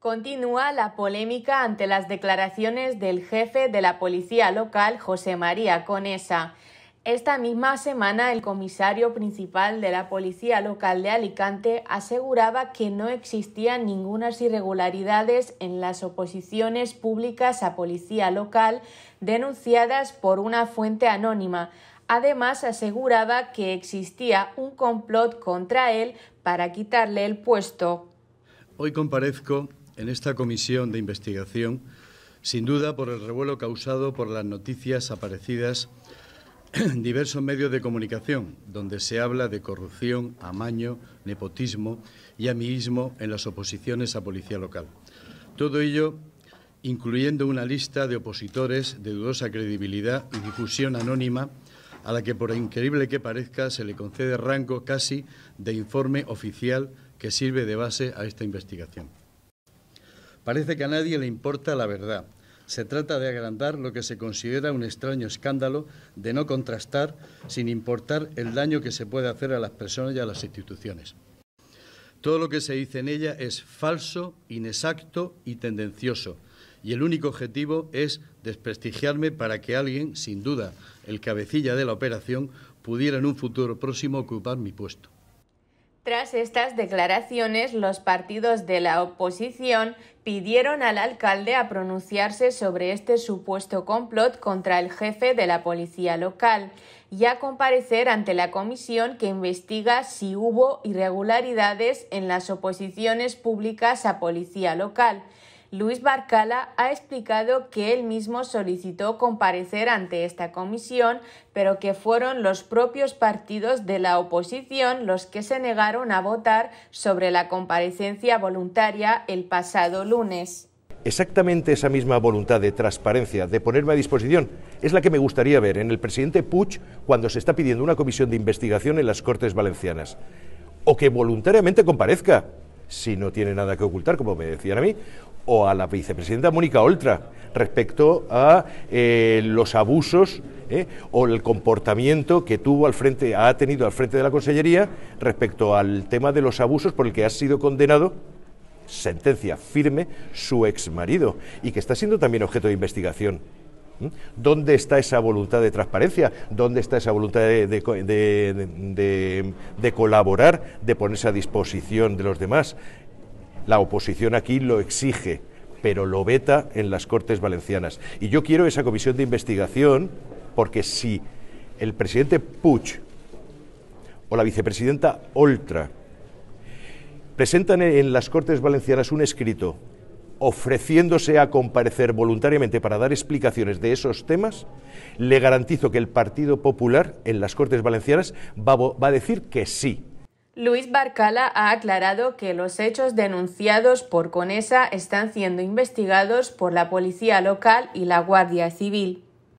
Continúa la polémica ante las declaraciones del jefe de la policía local, José María Conesa. Esta misma semana, el comisario principal de la policía local de Alicante aseguraba que no existían ningunas irregularidades en las oposiciones públicas a policía local denunciadas por una fuente anónima. Además, aseguraba que existía un complot contra él para quitarle el puesto. Hoy comparezco en esta comisión de investigación, sin duda por el revuelo causado por las noticias aparecidas en diversos medios de comunicación, donde se habla de corrupción, amaño, nepotismo y amiguismo en las oposiciones a policía local. Todo ello incluyendo una lista de opositores de dudosa credibilidad y difusión anónima a la que, por increíble que parezca, se le concede rango casi de informe oficial que sirve de base a esta investigación. Parece que a nadie le importa la verdad. Se trata de agrandar lo que se considera un extraño escándalo, de no contrastar, sin importar el daño que se puede hacer a las personas y a las instituciones. Todo lo que se dice en ella es falso, inexacto y tendencioso, y el único objetivo es desprestigiarme para que alguien, sin duda el cabecilla de la operación, pudiera en un futuro próximo ocupar mi puesto. Tras estas declaraciones, los partidos de la oposición pidieron al alcalde a pronunciarse sobre este supuesto complot contra el jefe de la policía local y a comparecer ante la comisión que investiga si hubo irregularidades en las oposiciones públicas a policía local Luis Barcala ha explicado que él mismo solicitó comparecer ante esta comisión, pero que fueron los propios partidos de la oposición los que se negaron a votar sobre la comparecencia voluntaria el pasado lunes. Exactamente esa misma voluntad de transparencia, de ponerme a disposición, es la que me gustaría ver en el presidente Puig cuando se está pidiendo una comisión de investigación en las Cortes Valencianas. O que voluntariamente comparezca, si no tiene nada que ocultar, como me decían a mí, o a la vicepresidenta Mónica Oltra respecto a eh, los abusos eh, o el comportamiento que tuvo al frente, ha tenido al frente de la Consellería respecto al tema de los abusos por el que ha sido condenado sentencia firme su ex marido, y que está siendo también objeto de investigación. ¿Mm? ¿Dónde está esa voluntad de transparencia? ¿Dónde está esa voluntad de, colaborar, de ponerse a disposición de los demás? La oposición aquí lo exige, pero lo veta en las Cortes Valencianas. Y yo quiero esa comisión de investigación porque si el presidente Puig o la vicepresidenta Oltra presentan en las Cortes Valencianas un escrito ofreciéndose a comparecer voluntariamente para dar explicaciones de esos temas, le garantizo que el Partido Popular en las Cortes Valencianas va, va a decir que sí, Luis Barcala ha aclarado que los hechos denunciados por Conesa están siendo investigados por la policía local y la Guardia Civil.